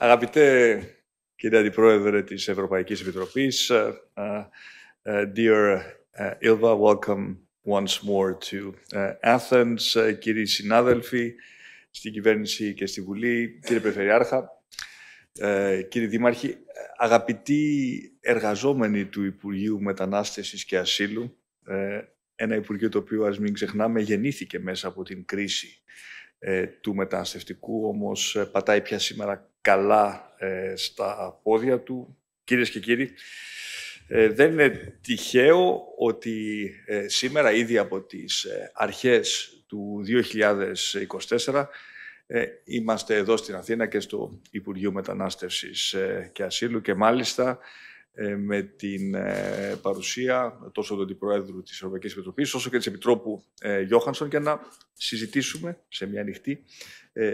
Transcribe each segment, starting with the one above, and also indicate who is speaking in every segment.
Speaker 1: Αγαπητέ κύριε Αντιπρόεδρε της Ευρωπαϊκής Επιτροπής, ε, ε, ε, dear uh, Ilva, welcome once more to Athens. Κύριοι συνάδελφοι στην κυβέρνηση και στη Βουλή, κύριε Περιφερειάρχα, κύριε Δημάρχη, αγαπητοί εργαζόμενοι του Υπουργείου Μετανάστευσης και Ασύλου, ένα Υπουργείο το οποίο, ας μην ξεχνάμε, γεννήθηκε μέσα από την κρίση του μεταναστευτικού, όμως πατάει πια σήμερα καλά ε, στα πόδια του. Κυρίες και κύριοι, ε, δεν είναι τυχαίο ότι ε, σήμερα ήδη από τις αρχές του 2024 είμαστε εδώ στην Αθήνα και στο Υπουργείο Μετανάστευσης και Ασύλου και μάλιστα ε, με την ε, παρουσία τόσο του Αντιπροέδρου της Ευρωπαϊκής Επιτροπής όσο και της Επιτρόπου ε, Γιώχανσον για να συζητήσουμε σε μια ανοιχτή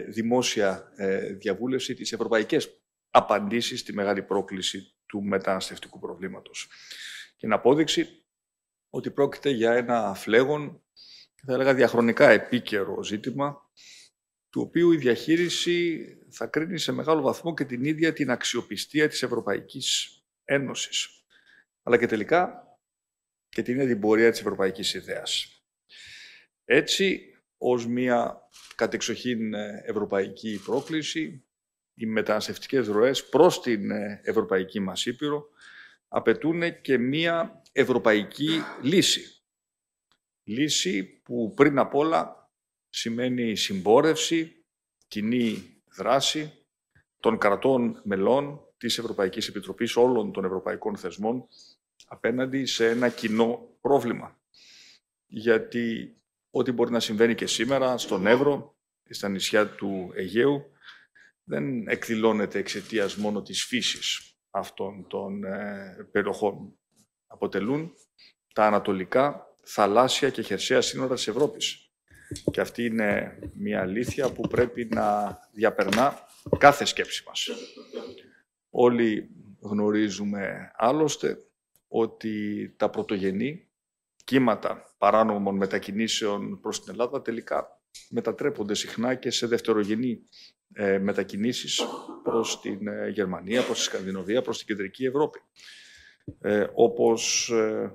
Speaker 1: δημόσια διαβούλευση τις ευρωπαϊκές απαντήσεις στη μεγάλη πρόκληση του μεταναστευτικού προβλήματος. Και να απόδειξη ότι πρόκειται για ένα φλέγον θα έλεγα διαχρονικά επίκαιρο ζήτημα του οποίου η διαχείριση θα κρίνει σε μεγάλο βαθμό και την ίδια την αξιοπιστία της ευρωπαϊκής Ένωσης, αλλά και τελικά και την ίδια την πορεία της ευρωπαϊκής ιδέας. Έτσι, ως μια κατεξοχήν ε, ευρωπαϊκή πρόκληση, οι μεταναστευτικές ροές προς την ε, ευρωπαϊκή μας Ήπειρο απαιτούν και μια ευρωπαϊκή λύση. Λύση που πριν απ' όλα σημαίνει συμπόρευση, κοινή δράση των κρατών μελών, της Ευρωπαϊκής Επιτροπής όλων των ευρωπαϊκών θεσμών, απέναντι σε ένα κοινό πρόβλημα. Γιατί ό,τι μπορεί να συμβαίνει και σήμερα στον Εύρο, στα νησιά του Αιγαίου, δεν εκδηλώνεται εξαιτίας μόνο της φύσης αυτών των ε, περιοχών. Αποτελούν τα ανατολικά θαλάσσια και χερσαία σύνορα της Ευρώπης. Και αυτή είναι μια αλήθεια που πρέπει να διαπερνά κάθε σκέψη μας. Όλοι γνωρίζουμε άλλωστε ότι τα πρωτογενή κύματα παράνομων μετακινήσεων προς την Ελλάδα τελικά μετατρέπονται συχνά και σε δευτερογενή ε, μετακινήσεις προς την ε, Γερμανία, προς τη Σκανδιναβία, προς την Κεντρική Ευρώπη. Ε, όπως ε,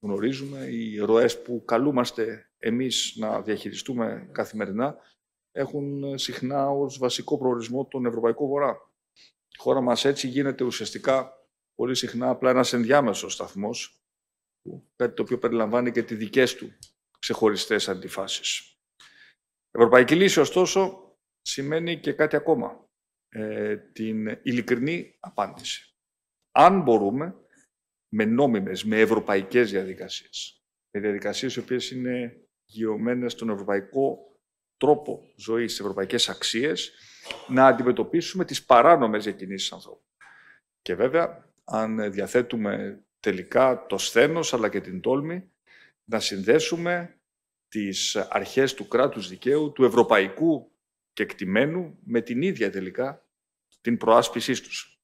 Speaker 1: γνωρίζουμε, οι ροές που καλούμαστε εμείς να διαχειριστούμε καθημερινά έχουν συχνά ως βασικό προορισμό τον Ευρωπαϊκό Βορρά. Η χώρα μας έτσι γίνεται ουσιαστικά πολύ συχνά απλά ένας ενδιάμεσος σταθμός, κάτι το οποίο περιλαμβάνει και τις δικές του ξεχωριστές αντιφάσεις. Ευρωπαϊκή λύση, ωστόσο, σημαίνει και κάτι ακόμα. Ε, την ειλικρινή απάντηση. Αν μπορούμε, με νόμιμες, με ευρωπαϊκές διαδικασίες, με διαδικασίες οι οποίες είναι γεωμένες στον ευρωπαϊκό τρόπο ζωής, στις ευρωπαϊκές αξίες, να αντιμετωπίσουμε τις παράνομες διακινήσεις ανθρώπων. Και βέβαια, αν διαθέτουμε τελικά το σθένος αλλά και την τόλμη, να συνδέσουμε τις αρχές του κράτους δικαίου, του ευρωπαϊκού κεκτημένου, με την ίδια τελικά την προάσπισή τους.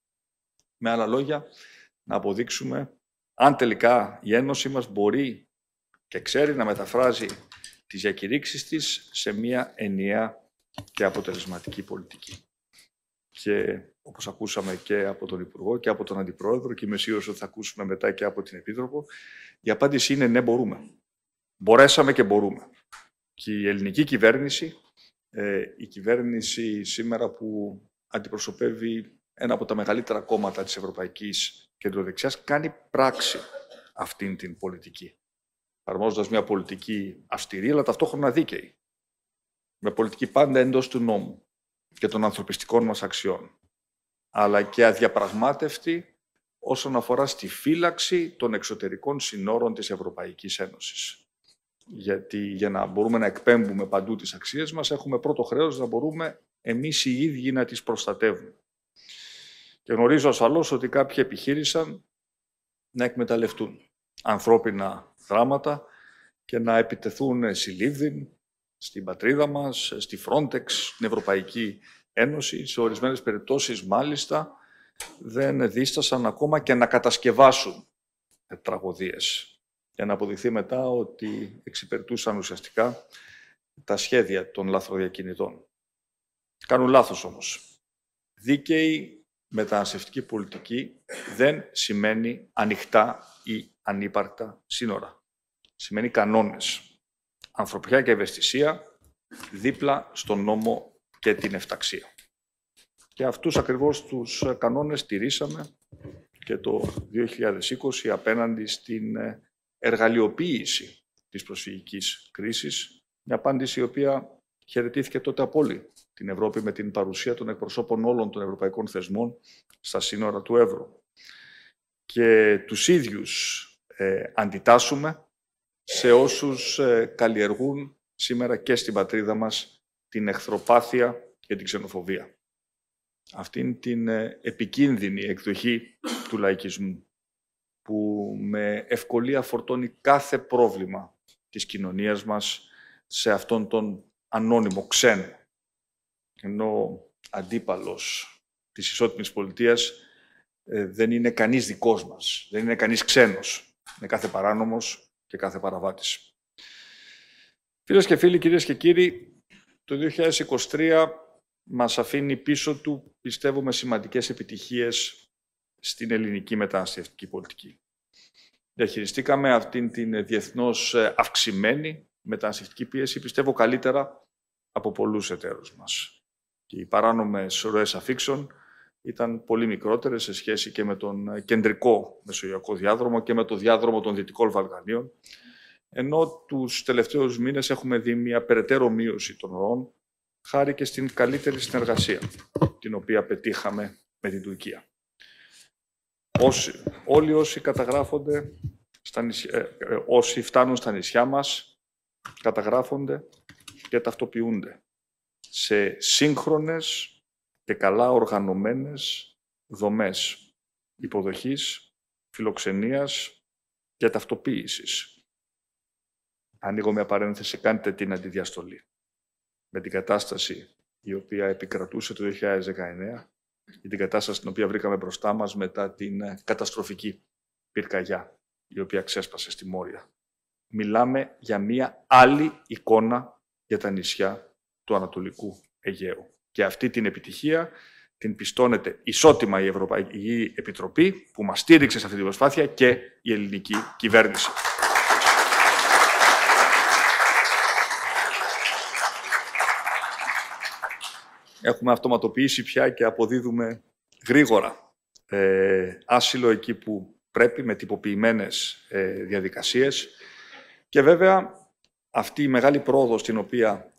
Speaker 1: Με άλλα λόγια, να αποδείξουμε αν τελικά η Ένωση μας μπορεί και ξέρει να μεταφράζει τις διακηρύξεις της σε μια ενιαία και αποτελεσματική πολιτική. Και όπως ακούσαμε και από τον Υπουργό και από τον Αντιπρόεδρο και είμαι ότι θα ακούσουμε μετά και από την Επίτροπο, η απάντηση είναι ναι μπορούμε. Μπορέσαμε και μπορούμε. Και η ελληνική κυβέρνηση, ε, η κυβέρνηση σήμερα που αντιπροσωπεύει ένα από τα μεγαλύτερα κόμματα της Ευρωπαϊκής Κεντροδεξιάς, κάνει πράξη αυτήν την πολιτική. Αρμόζοντας μια πολιτική αυστηρή, αλλά ταυτόχρονα δίκαιη με πολιτική πάντα εντός του νόμου και των ανθρωπιστικών μας αξιών, αλλά και αδιαπραγμάτευτη όσον αφορά στη φύλαξη των εξωτερικών συνόρων της Ευρωπαϊκής Ένωσης. Γιατί για να μπορούμε να εκπέμπουμε παντού τις αξίες μας, έχουμε πρώτο χρέος να μπορούμε εμείς οι ίδιοι να τις προστατεύουμε. Και γνωρίζω ασφαλώς ότι κάποιοι επιχείρησαν να εκμεταλλευτούν ανθρώπινα δράματα και να επιτεθούν συλλήβδιν, στην πατρίδα μας, στη Frontex, στην Ευρωπαϊκή Ένωση. Σε ορισμένες περιπτώσεις, μάλιστα, δεν δίστασαν ακόμα και να κατασκευάσουν τραγωδίες για να αποδειχθεί μετά ότι εξυπηρετούσαν ουσιαστικά τα σχέδια των λαθροδιακινητών. Κάνουν λάθος όμως. Δίκαιη μεταναστευτική πολιτική δεν σημαίνει ανοιχτά ή ανύπαρκτα σύνορα. Σημαίνει κανόνες ανθρωπιά και ευαισθησία δίπλα στον νόμο και την εφταξία. Και αυτούς ακριβώς τους ε, κανόνες στηρίσαμε και το 2020 απέναντι στην ε, εργαλειοποίηση της προσφυγικής κρίσης, μια απάντηση η οποία χαιρετήθηκε τότε από όλη την Ευρώπη με την παρουσία των εκπροσώπων όλων των ευρωπαϊκών θεσμών στα σύνορα του Εύρου. Και τους ίδιους ε, αντιτάσσουμε σε όσους ε, καλλιεργούν σήμερα και στην πατρίδα μας την εχθροπάθεια και την ξενοφοβία. Αυτήν την ε, επικίνδυνη εκδοχή του λαϊκισμού που με ευκολία φορτώνει κάθε πρόβλημα της κοινωνίας μας σε αυτόν τον ανώνυμο ξένο. Ενώ αντίπαλος της ισότιμης πολιτείας ε, δεν είναι κανείς δικός μας, δεν είναι κανείς ξένος. Είναι κάθε παράνομος, και κάθε παραβάτης. Φίλες και φίλοι, κυρίες και κύριοι, το 2023 μας αφήνει πίσω του, πιστεύουμε, σημαντικές επιτυχίες στην ελληνική μεταναστευτική πολιτική. Διαχειριστήκαμε αυτήν την διεθνώς ε, αυξημένη μεταναστευτική πίεση, πιστεύω καλύτερα από πολλούς εταίρους μας. Και οι παράνομες ροές αφήξεων ήταν πολύ μικρότερες σε σχέση και με τον ε, κεντρικό μεσογειακό διάδρομο και με το διάδρομο των Δυτικών Βαλκανίων. Ενώ τους τελευταίους μήνες έχουμε δει μια περαιτέρω μείωση των ροών, χάρη και στην καλύτερη συνεργασία την οποία πετύχαμε με την Τουρκία. Όσοι, όλοι όσοι καταγράφονται, ε, ε, όσοι φτάνουν στα νησιά μας, καταγράφονται και ταυτοποιούνται σε σύγχρονες και καλά οργανωμένες δομές υποδοχής, φιλοξενίας και ταυτοποίησης. Ανοίγω μια παρένθεση, κάντε την αντιδιαστολή. Με την κατάσταση η οποία επικρατούσε το 2019 η την κατάσταση την οποία βρήκαμε μπροστά μας μετά την ε, καταστροφική πυρκαγιά η οποία ξέσπασε στη Μόρια. Μιλάμε για μια άλλη εικόνα για τα νησιά του Ανατολικού Αιγαίου. Και αυτή την επιτυχία την πιστώνεται ισότιμα η Ευρωπαϊκή Επιτροπή που μας στήριξε σε αυτή την προσπάθεια και η ελληνική κυβέρνηση. Έχουμε αυτοματοποιήσει πια και αποδίδουμε γρήγορα ε, άσυλο εκεί που πρέπει με τυποποιημένες ε, διαδικασίες. Και βέβαια αυτή η μεγάλη πρόοδος την οποία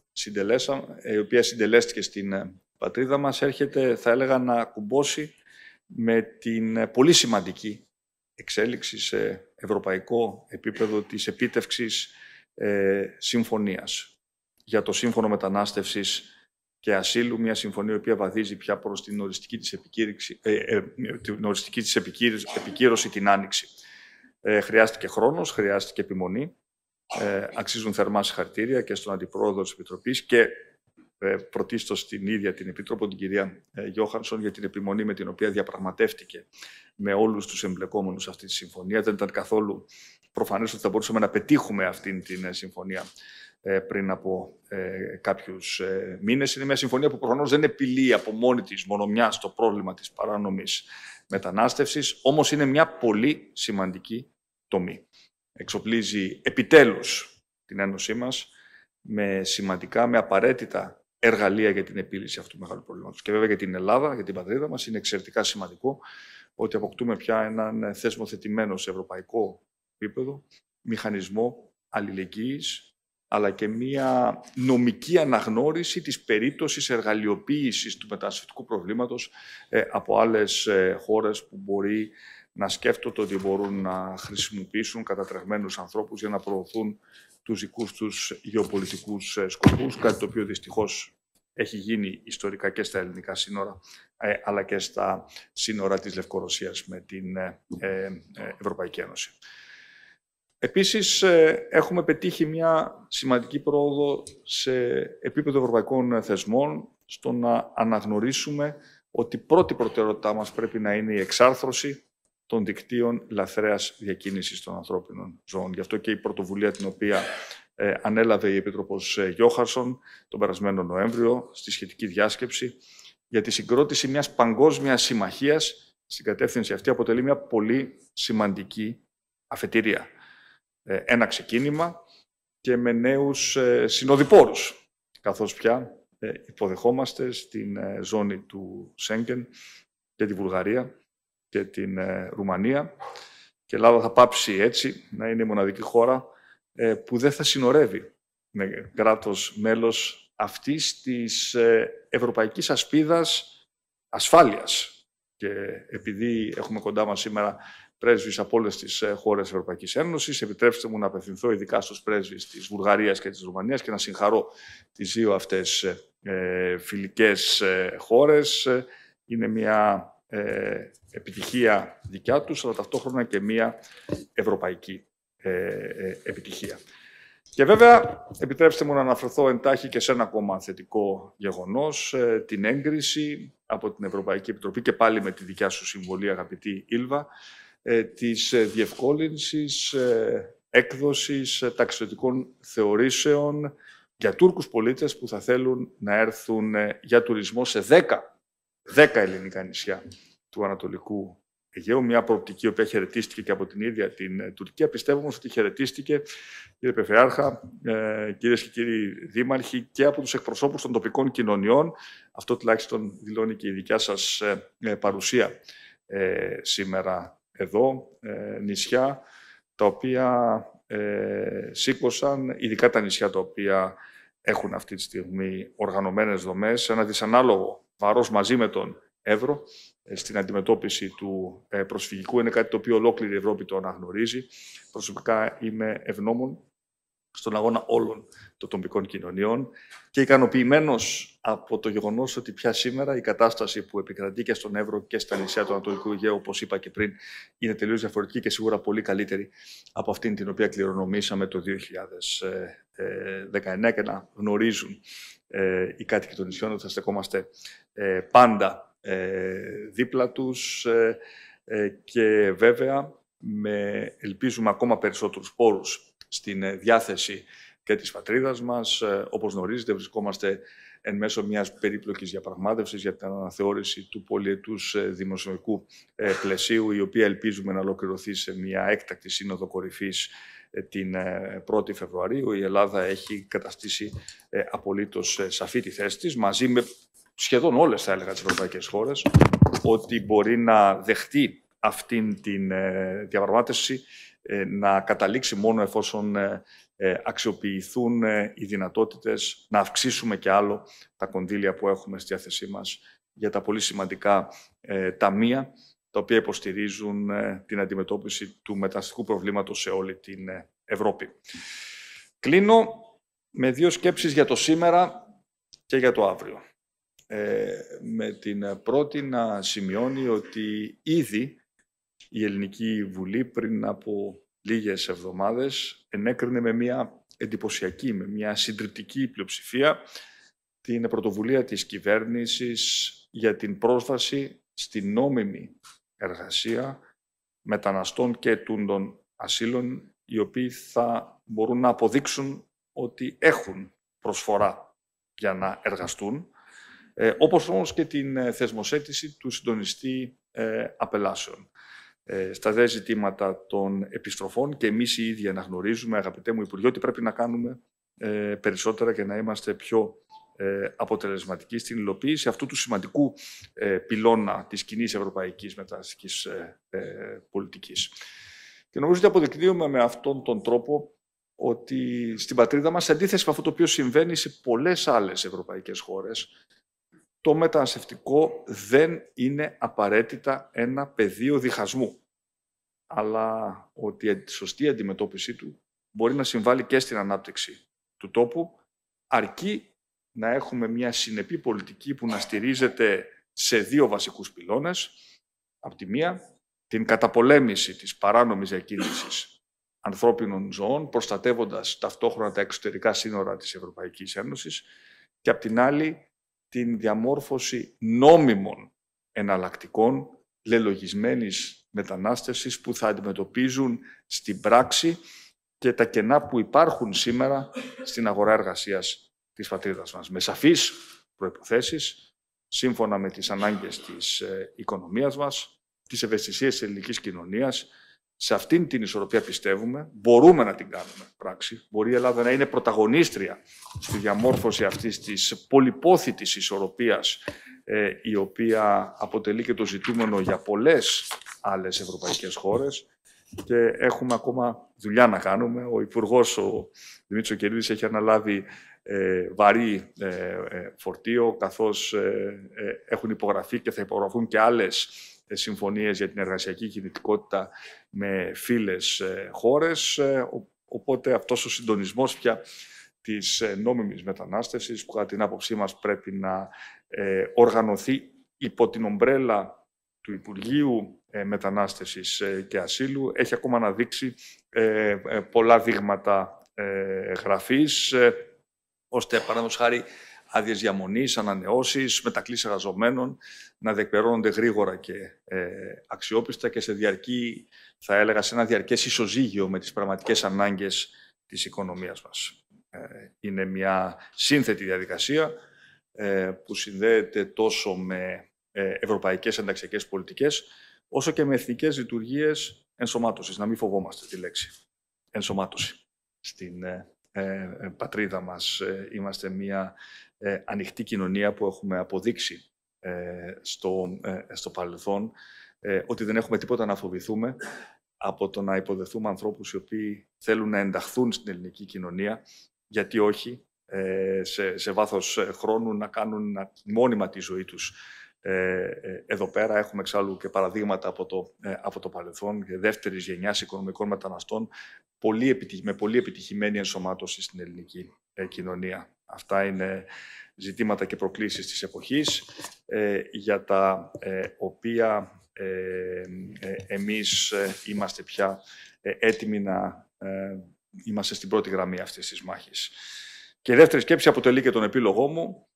Speaker 1: ε, η οποία συντελέστηκε στην ε, πατρίδα μας, έρχεται, θα έλεγα, να κουμπώσει με την ε, πολύ σημαντική εξέλιξη σε ευρωπαϊκό επίπεδο της επίτευξης ε, συμφωνίας για το Σύμφωνο Μετανάστευσης και Ασύλου, μια συμφωνία η οποία βαδίζει πια προς την οριστική της, την, οριστική της επικύρωση την Άνοιξη. χρειάστηκε χρόνος, χρειάστηκε επιμονή, ε, αξίζουν θερμά συγχαρητήρια και στον Αντιπρόεδρο της Επιτροπής και ε, στην ίδια την Επίτροπο, την κυρία ε, Γιώχανσον, για την επιμονή με την οποία διαπραγματεύτηκε με όλους τους εμπλεκόμενους αυτή τη συμφωνία. Δεν ήταν καθόλου προφανές ότι θα μπορούσαμε να πετύχουμε αυτή την ε, συμφωνία ε, πριν από ε, κάποιους ε, μήνες. Είναι μια συμφωνία που προφανώς δεν επιλύει από μόνη της μονομιά το πρόβλημα της παράνομης μετανάστευσης, όμως είναι μια πολύ σημαντική τομή εξοπλίζει επιτέλους την Ένωσή μας με σημαντικά, με απαραίτητα εργαλεία για την επίλυση αυτού του μεγάλου προβλήματος. Και βέβαια για την Ελλάδα, για την πατρίδα μας, είναι εξαιρετικά σημαντικό ότι αποκτούμε πια έναν θεσμοθετημένο σε ευρωπαϊκό επίπεδο μηχανισμό αλληλεγγύης, αλλά και μία νομική αναγνώριση της περίπτωσης εργαλειοποίησης του μεταναστευτικού προβλήματος ε, από άλλες ε, χώρες που μπορεί να σκέφτονται ότι μπορούν να χρησιμοποιήσουν κατατρεγμένους ανθρώπους για να προωθούν τους δικούς τους γεωπολιτικούς ε, σκοπούς, κάτι το οποίο δυστυχώς έχει γίνει ιστορικά και στα ελληνικά σύνορα, ε, αλλά και στα σύνορα της Λευκορωσίας με την ε, Ευρωπαϊκή Ένωση. Επίσης, έχουμε πετύχει μια σημαντική πρόοδο σε επίπεδο ευρωπαϊκών θεσμών στο να αναγνωρίσουμε ότι πρώτη προτεραιότητά μας πρέπει να είναι η εξάρθρωση των δικτύων λαθρέας διακίνησης των ανθρώπινων ζώων. Γι' αυτό και η πρωτοβουλία την οποία ε, ανέλαβε η Επίτροπος ε, Γιώχαρσον τον περασμένο Νοέμβριο στη σχετική διάσκεψη για τη συγκρότηση μιας παγκόσμιας συμμαχίας στην κατεύθυνση αυτή αποτελεί μια πολύ σημαντική αφετηρία. Ε, ένα ξεκίνημα και με νέους ε, συνοδοιπόρους, καθώς πια υποδεχόμαστε στην ζώνη του Σέγγεν και τη Βουλγαρία και την ε, Ρουμανία. Και η Ελλάδα θα πάψει έτσι να είναι η μοναδική χώρα ε, που δεν θα συνορεύει με κράτος μέλος αυτής της ε, ευρωπαϊκής ασπίδας ασφάλειας. Και επειδή έχουμε κοντά μας σήμερα πρέσβεις από όλες τις χώρες της Ευρωπαϊκής Ένωσης, επιτρέψτε μου να απευθυνθώ ειδικά στους πρέσβεις της Βουλγαρίας και της Ρουμανίας και να συγχαρώ τις δύο αυτές φιλικές χώρες. Είναι μια ε, επιτυχία δικιά τους, αλλά ταυτόχρονα και μία ευρωπαϊκή ε, ε, επιτυχία. Και βέβαια, επιτρέψτε μου να αναφερθώ εντάχει και σε ένα ακόμα θετικό γεγονός, την έγκριση από την Ευρωπαϊκή Επιτροπή και πάλι με τη δικιά σου συμβολή, αγαπητή Ήλβα, της διευκόλυνσης έκδοσης ταξιδιωτικών θεωρήσεων για Τούρκους πολίτες που θα θέλουν να έρθουν για τουρισμό σε δέκα δέκα ελληνικά νησιά του Ανατολικού Αιγαίου, μια προοπτική που χαιρετίστηκε και από την ίδια την ε, Τουρκία. Πιστεύω όμως ότι χαιρετίστηκε, κύριε Πεφεάρχα, ε, κυρίες και κύριοι δήμαρχοι και από τους εκπροσώπους των τοπικών κοινωνιών. Αυτό τουλάχιστον δηλώνει και η δικιά σας ε, ε, παρουσία σήμερα εδώ, νησιά τα οποία σήκωσαν, ειδικά τα νησιά τα οποία έχουν αυτή τη στιγμή οργανωμένες δομές, ένα δυσανάλογο βαρός μαζί με τον Εύρο ε, στην αντιμετώπιση του ε, προσφυγικού. Είναι κάτι το οποίο ολόκληρη η Ευρώπη το αναγνωρίζει. Προσωπικά είμαι ευγνώμων στον αγώνα όλων των τοπικών κοινωνιών και ικανοποιημένος από το γεγονός ότι πια σήμερα η κατάσταση που επικρατεί και στον Εύρο και στα νησιά του Ανατολικού Αιγαίου, όπως είπα και πριν, είναι τελείως διαφορετική και σίγουρα πολύ καλύτερη από αυτήν την οποία κληρονομήσαμε το 2019 και να γνωρίζουν ε, οι κάτοικοι των νησιών ότι θα στεκόμαστε ε, πάντα ε, δίπλα τους, και βέβαια με ελπίζουμε ακόμα περισσότερους πόρους στην ε, διάθεση και της πατρίδας μας. Ε, όπως γνωρίζετε, βρισκόμαστε εν μέσω μιας περίπλοκης διαπραγμάτευσης για την αναθεώρηση του πολιετούς ε, δημοσιονομικού πλαισίου, η οποία ελπίζουμε να ολοκληρωθεί σε μια έκτακτη σύνοδο κορυφής την 1η Φεβρουαρίου. Η Ελλάδα έχει καταστήσει απολύτως σαφή τη θέση της, μαζί με σχεδόν όλες, θα έλεγα, τις ευρωπαϊκές χώρες, ότι μπορεί να δεχτεί αυτήν την διαπραγμάτευση ε, να καταλήξει μόνο εφόσον ε, ε, αξιοποιηθούν οι δυνατότητες να αυξήσουμε και άλλο τα κονδύλια που έχουμε στη διάθεσή μας για τα πολύ σημαντικά ταμεία τα οποία υποστηρίζουν την αντιμετώπιση του μεταστικού προβλήματος σε όλη την Ευρώπη. Κλείνω με δύο σκέψεις για το σήμερα και για το αύριο. με την πρώτη να σημειώνει ότι ήδη η Ελληνική Βουλή πριν από λίγες εβδομάδες ενέκρινε με μια εντυπωσιακή, με μια συντριπτική πλειοψηφία την πρωτοβουλία της κυβέρνησης για την πρόσβαση στη νόμιμη εργασία μεταναστών και τούντων ασύλων, οι οποίοι θα μπορούν να αποδείξουν ότι έχουν προσφορά για να εργαστούν, ε, όπως όμως και την ε, θεσμοσέτηση του συντονιστή ε, απελάσεων. Ε, στα δε ζητήματα των επιστροφών και εμείς οι ίδιοι αναγνωρίζουμε, αγαπητέ μου Υπουργέ, ότι πρέπει να κάνουμε ε, περισσότερα και να είμαστε πιο ε, αποτελεσματικοί στην υλοποίηση αυτού του σημαντικού πυλώνα της κοινή ευρωπαϊκής μεταναστικής πολιτικής. Και νομίζω ότι αποδεικνύουμε με αυτόν τον τρόπο ότι στην πατρίδα μας, σε αντίθεση με αυτό το οποίο συμβαίνει σε πολλές άλλες ευρωπαϊκές χώρες, το μεταναστευτικό δεν είναι απαραίτητα ένα πεδίο διχασμού, αλλά ότι η σωστή αντιμετώπιση του μπορεί να συμβάλλει και στην ανάπτυξη του τόπου, αρκεί να έχουμε μια συνεπή πολιτική που να στηρίζεται σε δύο βασικούς πυλώνες. Από τη μία, την καταπολέμηση της παράνομης διακίνησης ανθρώπινων ζώων, προστατεύοντας ταυτόχρονα τα εξωτερικά σύνορα της Ευρωπαϊκής Ένωσης και από την άλλη την διαμόρφωση νόμιμων εναλλακτικών λελογισμένης μετανάστευσης που θα αντιμετωπίζουν στην πράξη και τα κενά που υπάρχουν σήμερα στην αγορά εργασίας της πατρίδας μας. Με σαφείς προϋποθέσεις, σύμφωνα με τις ανάγκες της ε, οικονομίας μας, τις ευαισθησίες της ελληνικής κοινωνίας, σε αυτήν την ισορροπία πιστεύουμε, μπορούμε να την κάνουμε πράξη. Μπορεί η Ελλάδα να είναι πρωταγωνίστρια στη διαμόρφωση αυτής της πολυπόθητης ισορροπίας ε, η οποία αποτελεί και το ζητούμενο για πολλές άλλες ευρωπαϊκές χώρες και έχουμε ακόμα δουλειά να κάνουμε. Ο Υπουργός ο Δημήτρης Οκερίδης έχει αναλάβει ε, βαρύ ε, φορτίο καθώς έχουν υπογραφεί και θα υπογραφούν και άλλες. Ε, συμφωνίες για την εργασιακή κινητικότητα με φίλες ε, χώρες. Ε, οπότε αυτός ο συντονισμός πια της νόμιμης μετανάστευσης που κατά την άποψή μας πρέπει να οργανωθεί υπό την ομπρέλα του Υπουργείου Μετανάστευσης και Ασύλου έχει ακόμα να δείξει πολλά δείγματα γραφής ώστε παραδείγματος χάρη άδειες διαμονής, ανανεώσεις, μετακλήσεις εργαζομένων να διεκπαιρώνονται γρήγορα και ε, αξιόπιστα και σε διαρκή, θα έλεγα, σε ένα διαρκές ισοζύγιο με τις πραγματικές ανάγκες της οικονομίας μας. Ε, είναι μια σύνθετη διαδικασία ε, που συνδέεται τόσο με ευρωπαϊκές ενταξιακές πολιτικές, όσο και με εθνικές λειτουργίες ενσωμάτωσης. Να μην φοβόμαστε τη λέξη. Ενσωμάτωση στην ε, ε, πατρίδα μας. Ε, είμαστε μια ανοιχτή κοινωνία που έχουμε αποδείξει στο, στο παρελθόν ότι δεν έχουμε τίποτα να φοβηθούμε από το να υποδεθούμε ανθρώπους οι οποίοι θέλουν να ενταχθούν στην ελληνική κοινωνία, γιατί όχι, σε, σε βάθος χρόνου να κάνουν μόνιμα τη ζωή τους ε, ε, εδώ πέρα. Έχουμε εξάλλου και παραδείγματα από το, ε, από το παρελθόν και δεύτερης γενιάς οικονομικών μεταναστών πολύ, με πολύ επιτυχημένη ενσωμάτωση στην ελληνική κοινωνία. Αυτά είναι ζητήματα και προκλήσεις της εποχής για τα οποία εμείς είμαστε πια έτοιμοι να είμαστε στην πρώτη γραμμή αυτής της μάχης. Και η δεύτερη σκέψη αποτελεί και τον επίλογό μου.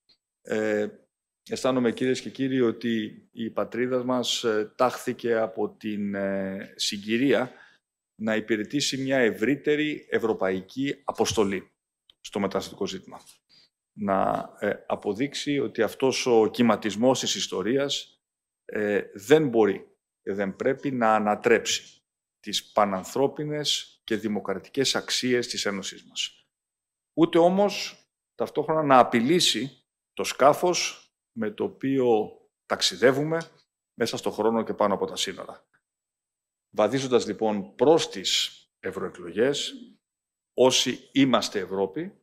Speaker 1: Αισθάνομαι κυρίες και κύριοι ότι η πατρίδα μας ε, τάχθηκε από την ε, συγκυρία να υπηρετήσει μια ευρύτερη ευρωπαϊκή αποστολή στο μεταναστευτικό ζήτημα. Να ε, αποδείξει ότι αυτός ο κυματισμός της ιστορίας δεν μπορεί και δεν πρέπει να ανατρέψει τις πανανθρώπινες και δημοκρατικές αξίες της Ένωσης μας. Ούτε όμως ταυτόχρονα να απειλήσει το σκάφος με το οποίο ταξιδεύουμε μέσα στον χρόνο και πάνω από τα σύνορα. Βαδίζοντας λοιπόν προς τις ευρωεκλογές, όσοι είμαστε Ευρώπη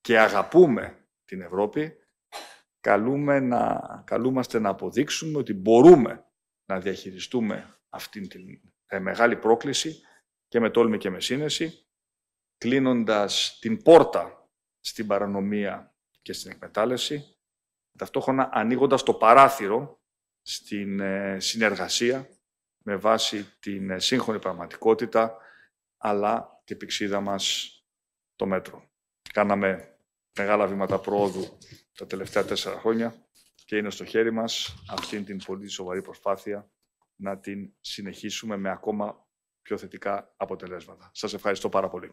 Speaker 1: και αγαπούμε την Ευρώπη, καλούμε να, καλούμαστε να αποδείξουμε ότι μπορούμε να διαχειριστούμε αυτήν την ε, μεγάλη πρόκληση και με τόλμη και με σύνεση, κλείνοντας την πόρτα στην παρανομία και στην εκμετάλλευση, ταυτόχρονα ανοίγοντας το παράθυρο στην ε, συνεργασία με βάση την ε, σύγχρονη πραγματικότητα, αλλά την πηξίδα μας το μέτρο. Κάναμε μεγάλα βήματα πρόοδου τα τελευταία τέσσερα χρόνια και είναι στο χέρι μας αυτή την πολύ σοβαρή προσπάθεια να την συνεχίσουμε με ακόμα πιο θετικά αποτελέσματα. Σας ευχαριστώ πάρα πολύ.